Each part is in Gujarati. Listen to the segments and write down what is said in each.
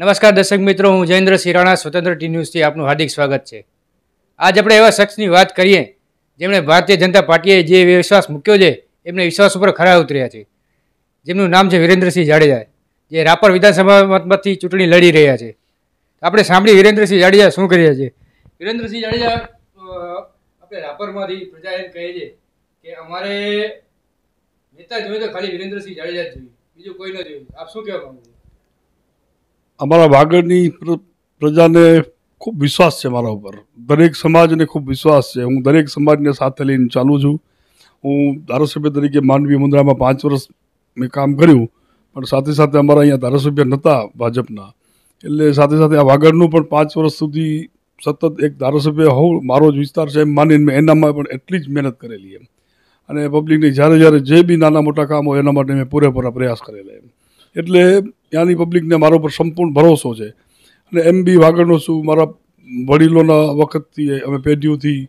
નમસ્કાર દર્શક મિત્રો હું જયેન્દ્ર સિરાણા સ્વતંત્ર ટી ન્યૂઝથી આપનું હાર્દિક સ્વાગત છે આજ આપણે એવા શખ્સની વાત કરીએ જેમણે ભારતીય જનતા પાર્ટીએ જે વિશ્વાસ મૂક્યો છે એમને વિશ્વાસ ઉપર ખરા ઉતર્યા છે જેમનું નામ છે વિરેન્દ્રસિંહ જાડેજા જે રાપર વિધાનસભામાંથી ચૂંટણી લડી રહ્યા છે આપણે સાંભળી વિરેન્દ્રસિંહ જાડેજા શું કરી રહ્યા છે વિરેન્દ્રસિંહ જાડેજા આપણે રાપરમાંથી પ્રજા એમ કહે છે કે અમારે નેતા જોઈએ તો ખાલી વિરેન્દ્રસિંહ જાડેજા જ જોઈએ બીજું કોઈ ન જોયું આપ શું કહેવા માંગો છો અમારા વાગડની પ્રજાને ખૂબ વિશ્વાસ છે મારા ઉપર દરેક સમાજને ખૂબ વિશ્વાસ છે હું દરેક સમાજને સાથે લઈને ચાલું છું હું ધારાસભ્ય તરીકે માનવી મુદ્રામાં પાંચ વર્ષ મેં કામ કર્યું પણ સાથે સાથે અમારા અહીંયા ધારાસભ્ય નહોતા ભાજપના એટલે સાથે સાથે આ વાગડનું પણ પાંચ વર્ષ સુધી સતત એક ધારાસભ્ય હોઉં મારો જ વિસ્તાર છે એમ માનીને મેં એનામાં પણ એટલી જ મહેનત કરેલી એમ અને પબ્લિકની જ્યારે જ્યારે જે બી નાના મોટા કામ હોય એના માટે મેં પૂરેપૂરા પ્રયાસ કરેલા એમ એટલે ત્યાંની પબ્લિકને મારા ઉપર સંપૂર્ણ ભરોસો છે અને એમ બી વાગડનો છું મારા વડીલોના વખતથી અમે પેઢીઓથી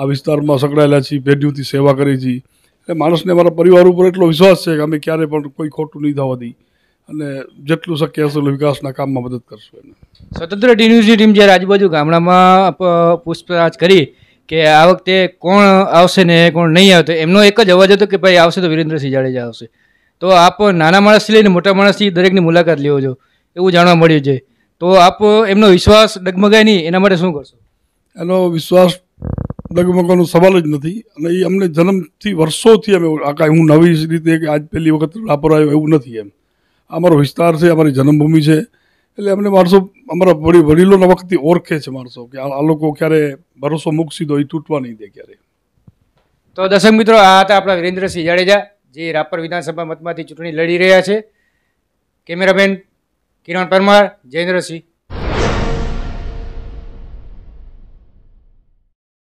આ વિસ્તારમાં સંકળાયેલા છીએ પેઢીઓથી સેવા કરી છીએ એટલે માણસને મારા પરિવાર ઉપર એટલો વિશ્વાસ છે કે અમે ક્યારે પણ કોઈ ખોટું નહીં થવા દઈ અને જેટલું શક્ય હશે એટલું વિકાસના કામમાં મદદ કરશું એને સ્વતંત્ર ટીન્યુઝની ટીમ જ્યારે આજુબાજુ ગામડામાં પૂછપરછ કરી કે આ વખતે કોણ આવશે ને કોણ નહીં આવે તો એમનો એક જ અવાજ હતો કે ભાઈ આવશે તો વિરેન્દ્રસિંહ જાડેજા આવશે તો આપ નાના માણસથી લઈને મોટા માણસથી દરેકની મુલાકાત લેવો છો એવું જાણવા મળ્યું છે તો આપ એમનો વિશ્વાસ ડગમગાય નહીં એના માટે શું કરશો એનો વિશ્વાસ ડગમગવાનો સવાલ જ નથી અને એ અમને જન્મથી વર્ષોથી અમે આ કાંઈ હું નવી રીતે કે આજ પહેલી વખત આવ્યો એવું નથી એમ અમારો વિસ્તાર છે અમારી જન્મભૂમિ છે એટલે અમને માણસો અમારા વડી વડીલોના વખતે ઓળખે છે માણસો કે આ લોકો ક્યારે ભરોસો મૂકશી તો એ તૂટવા નહીં દે ક્યારે તો દર્શક મિત્રો આ હતા આપણા વિરેન્દ્રસિંહ જાડેજા જે રાપર વિધાનસભા મતમાંથી ચૂંટણી લડી રહ્યા છે કેમેરામેન કિરણ પરમાર જયેન્દ્રસિંહ